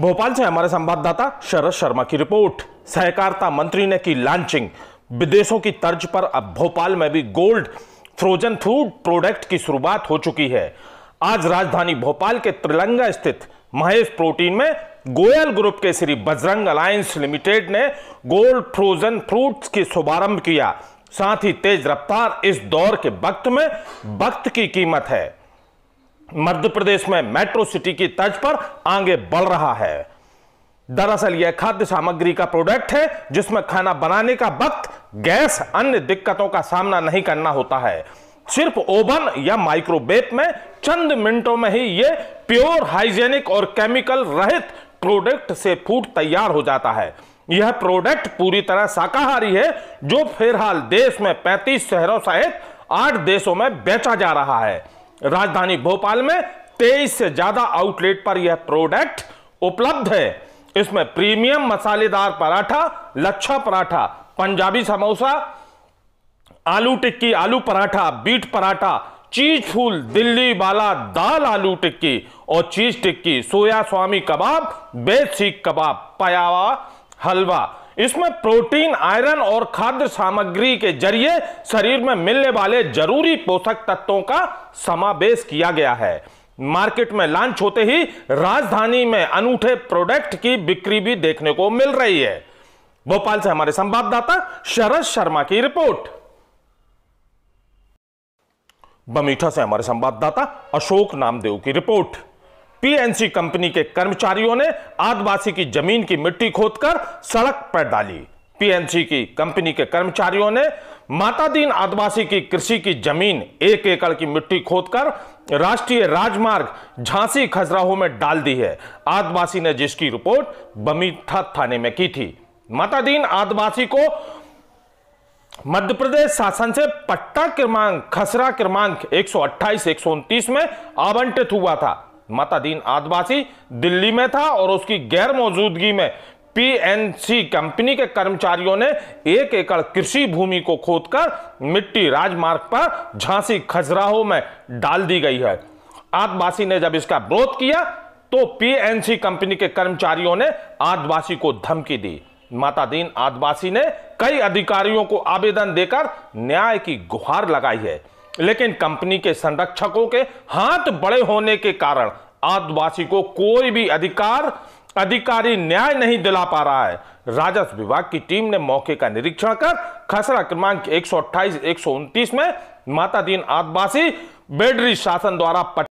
भोपाल से हमारे संवाददाता शरद शर्मा की रिपोर्ट सहकारिता मंत्री ने की लॉन्चिंग विदेशों की तर्ज पर अब भोपाल में भी गोल्ड फ्रोजन फूड प्रोडक्ट की शुरुआत हो चुकी है आज राजधानी भोपाल के त्रिलंगा स्थित महेश प्रोटीन में गोयल ग्रुप के श्री बजरंग अलायंस लिमिटेड ने गोल्ड फ्रोजन फ्रूट्स की शुभारंभ किया साथ ही तेज रफ्तार इस दौर के वक्त में वक्त की कीमत है मध्य प्रदेश में मेट्रो सिटी की तर्ज पर आगे बढ़ रहा है दरअसल यह खाद्य सामग्री का प्रोडक्ट है जिसमें खाना बनाने का वक्त गैस अन्य दिक्कतों का सामना नहीं करना होता है सिर्फ ओवन या माइक्रोवेव में चंद मिनटों में ही यह प्योर हाइजेनिक और केमिकल रहित प्रोडक्ट से फूड तैयार हो जाता है यह प्रोडक्ट पूरी तरह शाकाहारी है जो फिलहाल देश में 35 शहरों सहित आठ देशों में बेचा जा रहा है राजधानी भोपाल में तेईस से ज्यादा आउटलेट पर यह प्रोडक्ट उपलब्ध है इसमें प्रीमियम मसालेदार पराठा लच्छा पराठा पंजाबी समोसा आलू टिक्की आलू पराठा बीट पराठा चीज फूल दिल्ली वाला दाल आलू टिक्की और चीज टिक्की सोया स्वामी कबाब बेसिक कबाब पयावा हलवा इसमें प्रोटीन आयरन और खाद्य सामग्री के जरिए शरीर में मिलने वाले जरूरी पोषक तत्वों का समावेश किया गया है मार्केट में लॉन्च होते ही राजधानी में अनूठे प्रोडक्ट की बिक्री भी देखने को मिल रही है भोपाल से हमारे संवाददाता शरद शर्मा की रिपोर्ट बमीठा से हमारे संवाददाता अशोक नामदेव की रिपोर्ट पीएनसी कंपनी के कर्मचारियों ने आदिवासी की जमीन की मिट्टी खोदकर सड़क पर डाली पीएनसी की कंपनी के कर्मचारियों ने मातादीन आदिवासी की कृषि की जमीन एक एकड़ की मिट्टी खोदकर राष्ट्रीय राजमार्ग झांसी खजराहो में डाल दी है आदिवासी ने जिसकी रिपोर्ट बमीठा थाने में की थी मातादीन आदिवासी को मध्य प्रदेश शासन से पट्टा क्रमांक खसरा क्रमांक 128 सौ में आवंटित हुआ था मताधीन आदिवासी दिल्ली में था और उसकी गैर मौजूदगी में पीएनसी कंपनी के कर्मचारियों ने एक एकड़ कृषि भूमि को खोदकर मिट्टी राजमार्ग पर झांसी खजराहो में डाल दी गई है आदिवासी ने जब इसका विरोध किया तो पीएनसी कंपनी के कर्मचारियों ने आदिवासी को धमकी दी मातादीन आदिवासी ने कई अधिकारियों को आवेदन देकर न्याय की गुहार लगाई है लेकिन कंपनी के संरक्षकों के हाथ बड़े होने के कारण आदिवासी को कोई भी अधिकार अधिकारी न्याय नहीं दिला पा रहा है राजस्व विभाग की टीम ने मौके का निरीक्षण कर खसरा क्रमांक 128 129 में माता दीन आदिवासी बेडरी शासन द्वारा